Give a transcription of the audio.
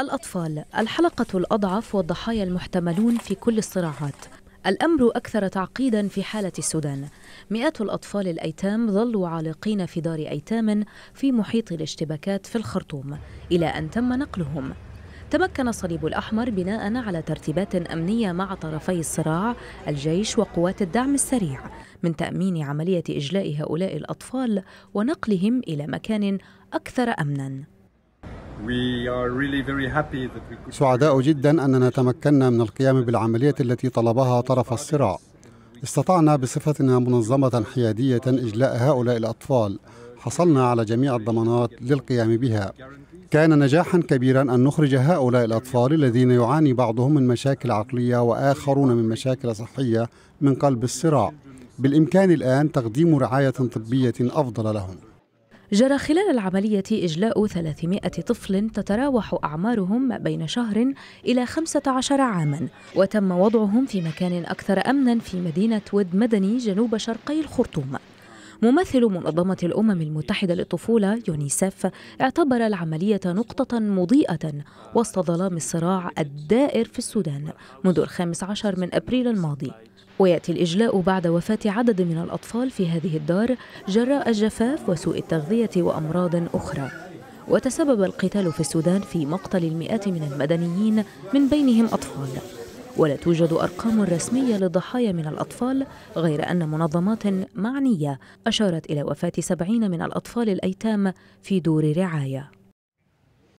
الأطفال الحلقة الأضعف والضحايا المحتملون في كل الصراعات الأمر أكثر تعقيدا في حالة السودان مئات الأطفال الأيتام ظلوا عالقين في دار أيتام في محيط الاشتباكات في الخرطوم إلى أن تم نقلهم تمكن الصليب الأحمر بناء على ترتيبات أمنية مع طرفي الصراع الجيش وقوات الدعم السريع من تأمين عملية إجلاء هؤلاء الأطفال ونقلهم إلى مكان أكثر أمناً سعداء جدا أننا تمكنا من القيام بالعملية التي طلبها طرف الصراع استطعنا بصفتنا منظمة حيادية إجلاء هؤلاء الأطفال حصلنا على جميع الضمانات للقيام بها كان نجاحا كبيرا أن نخرج هؤلاء الأطفال الذين يعاني بعضهم من مشاكل عقلية وآخرون من مشاكل صحية من قلب الصراع بالإمكان الآن تقديم رعاية طبية أفضل لهم جرى خلال العملية إجلاء 300 طفل تتراوح أعمارهم بين شهر إلى 15 عاما وتم وضعهم في مكان أكثر أمنا في مدينة ود مدني جنوب شرقي الخرطوم ممثل منظمة الأمم المتحدة للطفولة يونيسف اعتبر العملية نقطة مضيئة وسط ظلام الصراع الدائر في السودان منذ الخامس عشر من أبريل الماضي ويأتي الإجلاء بعد وفاة عدد من الأطفال في هذه الدار جراء الجفاف وسوء التغذية وأمراض أخرى وتسبب القتال في السودان في مقتل المئات من المدنيين من بينهم أطفال ولا توجد أرقام رسمية للضحايا من الأطفال غير أن منظمات معنية أشارت إلى وفاة سبعين من الأطفال الأيتام في دور رعاية